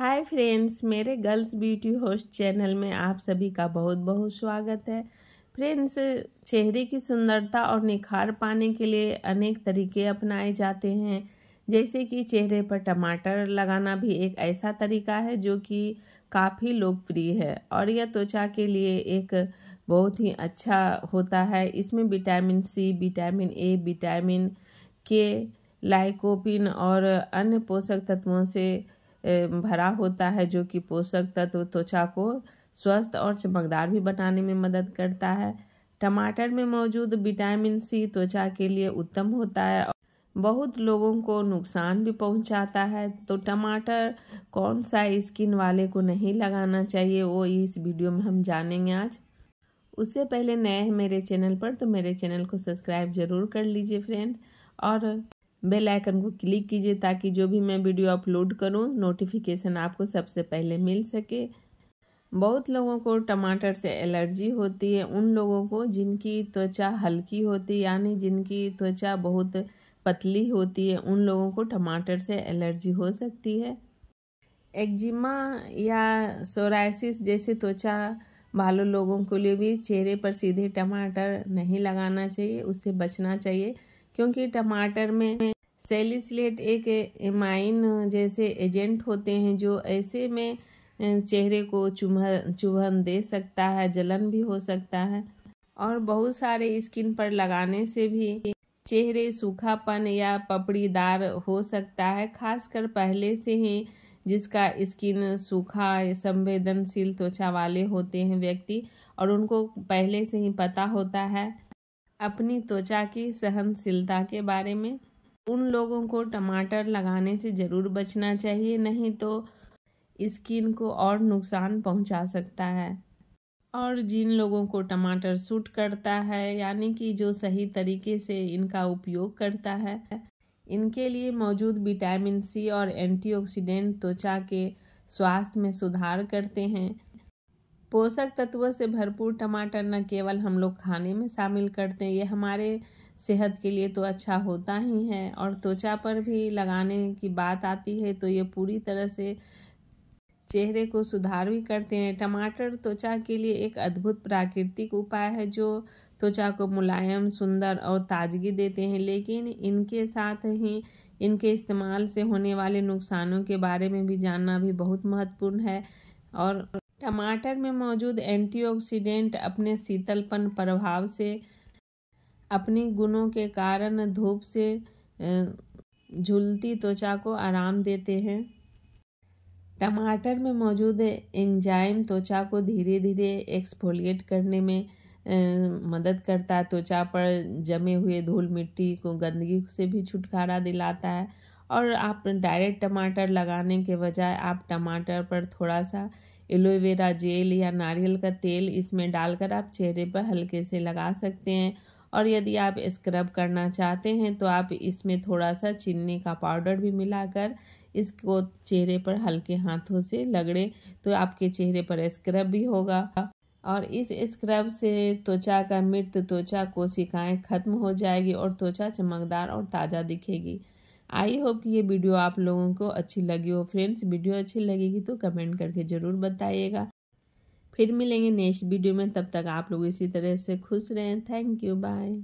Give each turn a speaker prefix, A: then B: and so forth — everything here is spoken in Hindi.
A: हाय फ्रेंड्स मेरे गर्ल्स ब्यूटी होस्ट चैनल में आप सभी का बहुत बहुत स्वागत है फ्रेंड्स चेहरे की सुंदरता और निखार पाने के लिए अनेक तरीके अपनाए जाते हैं जैसे कि चेहरे पर टमाटर लगाना भी एक ऐसा तरीका है जो कि काफ़ी लोकप्रिय है और यह त्वचा के लिए एक बहुत ही अच्छा होता है इसमें vitamin C vitamin A vitamin K lycopene और अन्य पोषक तत्वों से भरा होता है जो कि पोषक तत्व त्वचा को स्वस्थ और चमकदार भी बनाने में मदद करता है टमाटर में मौजूद विटामिन सी त्वचा के लिए उत्तम होता है बहुत लोगों को नुकसान भी पहुंचाता है तो टमाटर कौन सा स्किन वाले को नहीं लगाना चाहिए वो इस वीडियो में हम जानेंगे आज उससे पहले नए हैं मेरे चैनल पर तो मेरे चैनल को सब्सक्राइब ज़रूर कर लीजिए फ्रेंड्स और बेल आइकन को क्लिक कीजिए ताकि जो भी मैं वीडियो अपलोड करूँ नोटिफिकेशन आपको सबसे पहले मिल सके बहुत लोगों को टमाटर से एलर्जी होती है उन लोगों को जिनकी त्वचा हल्की होती है यानी जिनकी त्वचा बहुत पतली होती है उन लोगों को टमाटर से एलर्जी हो सकती है एक्जिमा या सोराइसिस जैसे त्वचा वालों लोगों के लिए भी चेहरे पर सीधे टमाटर नहीं लगाना चाहिए उससे बचना चाहिए क्योंकि टमाटर में सेलिसलेट एक एमाइन जैसे एजेंट होते हैं जो ऐसे में चेहरे को चुभ चुभन दे सकता है जलन भी हो सकता है और बहुत सारे स्किन पर लगाने से भी चेहरे सूखापन या पपड़ीदार हो सकता है खासकर पहले से ही जिसका स्किन सूखा संवेदनशील त्वचा वाले होते हैं व्यक्ति और उनको पहले से ही पता होता है अपनी त्वचा की सहनशीलता के बारे में उन लोगों को टमाटर लगाने से ज़रूर बचना चाहिए नहीं तो स्किन को और नुकसान पहुंचा सकता है और जिन लोगों को टमाटर सूट करता है यानी कि जो सही तरीके से इनका उपयोग करता है इनके लिए मौजूद विटामिन सी और एंटीऑक्सीडेंट त्वचा के स्वास्थ्य में सुधार करते हैं पोषक तत्वों से भरपूर टमाटर न केवल हम लोग खाने में शामिल करते हैं ये हमारे सेहत के लिए तो अच्छा होता ही है और त्वचा पर भी लगाने की बात आती है तो ये पूरी तरह से चेहरे को सुधार भी करते हैं टमाटर त्वचा के लिए एक अद्भुत प्राकृतिक उपाय है जो त्वचा को मुलायम सुंदर और ताजगी देते हैं लेकिन इनके साथ ही इनके इस्तेमाल से होने वाले नुकसानों के बारे में भी जानना भी बहुत महत्वपूर्ण है और टमाटर में मौजूद एंटीऑक्सीडेंट अपने शीतलपन प्रभाव से अपने गुणों के कारण धूप से झुलती त्वचा को आराम देते हैं टमाटर में मौजूद एंजाइम त्वचा को धीरे धीरे एक्सफोलिएट करने में मदद करता है त्वचा पर जमे हुए धूल मिट्टी को गंदगी से भी छुटकारा दिलाता है और आप डायरेक्ट टमाटर लगाने के बजाय आप टमाटर पर थोड़ा सा एलोवेरा जेल या नारियल का तेल इसमें डालकर आप चेहरे पर हल्के से लगा सकते हैं और यदि आप स्क्रब करना चाहते हैं तो आप इसमें थोड़ा सा चीनी का पाउडर भी मिलाकर इसको चेहरे पर हल्के हाथों से लगड़े तो आपके चेहरे पर स्क्रब भी होगा और इस स्क्रब से त्वचा का मृत त्वचा कोशिकाएं खत्म हो जाएगी और त्वचा चमकदार और ताज़ा दिखेगी आई होप कि ये वीडियो आप लोगों को अच्छी लगी हो फ्रेंड्स वीडियो अच्छी लगेगी तो कमेंट करके ज़रूर बताइएगा फिर मिलेंगे नेक्स्ट वीडियो में तब तक आप लोग इसी तरह से खुश रहें थैंक यू बाय